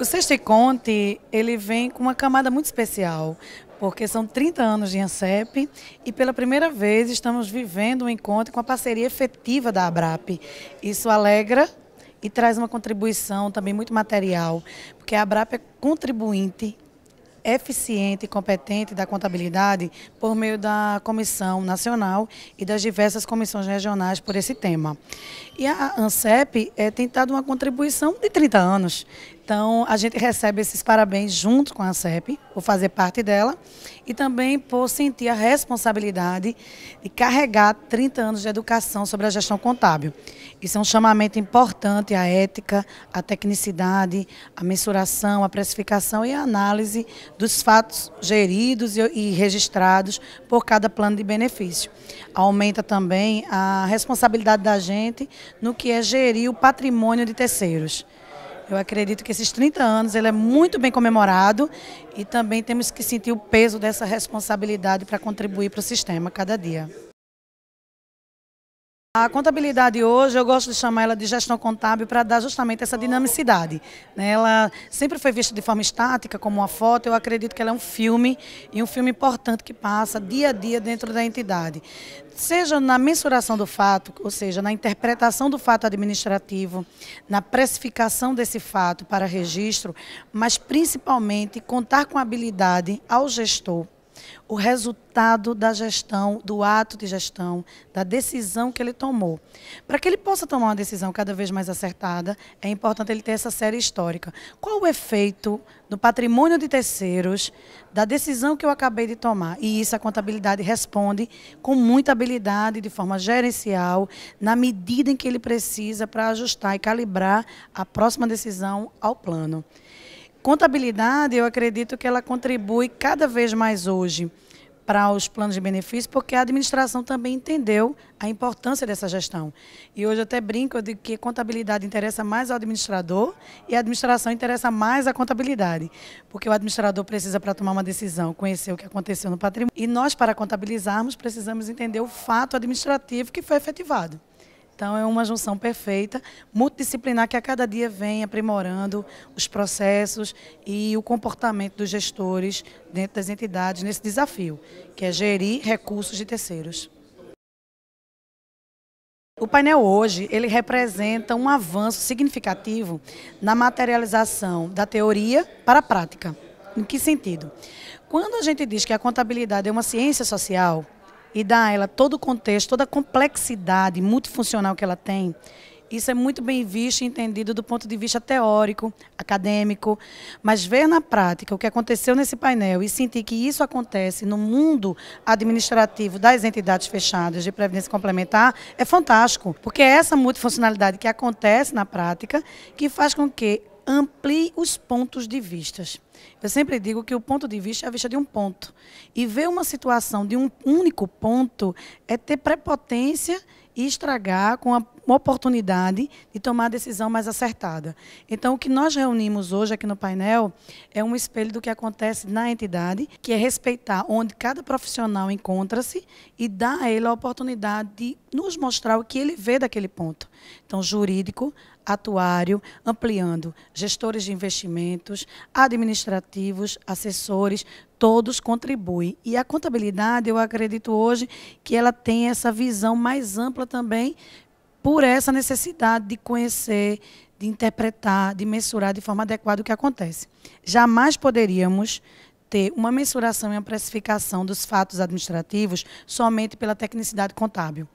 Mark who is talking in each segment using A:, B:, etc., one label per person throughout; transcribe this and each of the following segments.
A: O sexto Conte, ele vem com uma camada muito especial, porque são 30 anos de ANSEP e pela primeira vez estamos vivendo um encontro com a parceria efetiva da ABRAP. Isso alegra e traz uma contribuição também muito material, porque a ABRAP é contribuinte eficiente e competente da contabilidade por meio da Comissão Nacional e das diversas comissões regionais por esse tema. E a ANSEP é, tem dado uma contribuição de 30 anos. Então, a gente recebe esses parabéns junto com a CEP, por fazer parte dela, e também por sentir a responsabilidade de carregar 30 anos de educação sobre a gestão contábil. Isso é um chamamento importante à ética, à tecnicidade, à mensuração, à precificação e à análise dos fatos geridos e registrados por cada plano de benefício. Aumenta também a responsabilidade da gente no que é gerir o patrimônio de terceiros. Eu acredito que esses 30 anos ele é muito bem comemorado e também temos que sentir o peso dessa responsabilidade para contribuir para o sistema cada dia. A contabilidade hoje, eu gosto de chamar ela de gestão contábil para dar justamente essa dinamicidade. Né? Ela sempre foi vista de forma estática, como uma foto, eu acredito que ela é um filme, e um filme importante que passa dia a dia dentro da entidade. Seja na mensuração do fato, ou seja, na interpretação do fato administrativo, na precificação desse fato para registro, mas principalmente contar com habilidade ao gestor o resultado da gestão, do ato de gestão, da decisão que ele tomou. Para que ele possa tomar uma decisão cada vez mais acertada, é importante ele ter essa série histórica. Qual o efeito do patrimônio de terceiros da decisão que eu acabei de tomar? E isso a contabilidade responde com muita habilidade, de forma gerencial, na medida em que ele precisa para ajustar e calibrar a próxima decisão ao plano. Contabilidade, eu acredito que ela contribui cada vez mais hoje para os planos de benefício, porque a administração também entendeu a importância dessa gestão. E hoje eu até brinco, de que contabilidade interessa mais ao administrador e a administração interessa mais à contabilidade, porque o administrador precisa, para tomar uma decisão, conhecer o que aconteceu no patrimônio. E nós, para contabilizarmos, precisamos entender o fato administrativo que foi efetivado. Então, é uma junção perfeita, multidisciplinar, que a cada dia vem aprimorando os processos e o comportamento dos gestores dentro das entidades nesse desafio, que é gerir recursos de terceiros. O painel hoje, ele representa um avanço significativo na materialização da teoria para a prática. Em que sentido? Quando a gente diz que a contabilidade é uma ciência social, e dar a ela todo o contexto, toda a complexidade multifuncional que ela tem, isso é muito bem visto e entendido do ponto de vista teórico, acadêmico, mas ver na prática o que aconteceu nesse painel e sentir que isso acontece no mundo administrativo das entidades fechadas de previdência complementar é fantástico, porque é essa multifuncionalidade que acontece na prática que faz com que amplie os pontos de vistas. Eu sempre digo que o ponto de vista é a vista de um ponto. E ver uma situação de um único ponto é ter prepotência e estragar com a oportunidade de tomar a decisão mais acertada. Então, o que nós reunimos hoje aqui no painel é um espelho do que acontece na entidade, que é respeitar onde cada profissional encontra-se e dar a ele a oportunidade de nos mostrar o que ele vê daquele ponto. Então, jurídico, atuário, ampliando, gestores de investimentos, administradores administrativos, assessores, todos contribuem. E a contabilidade, eu acredito hoje que ela tem essa visão mais ampla também por essa necessidade de conhecer, de interpretar, de mensurar de forma adequada o que acontece. Jamais poderíamos ter uma mensuração e uma precificação dos fatos administrativos somente pela tecnicidade contábil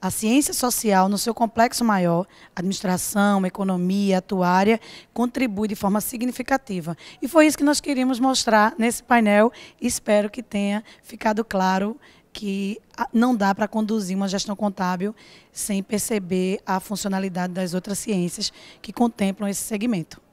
A: a ciência social, no seu complexo maior, administração, economia, atuária, contribui de forma significativa. E foi isso que nós queríamos mostrar nesse painel. Espero que tenha ficado claro que ah, não dá para conduzir uma gestão contábil sem perceber a funcionalidade das outras ciências que contemplam esse segmento.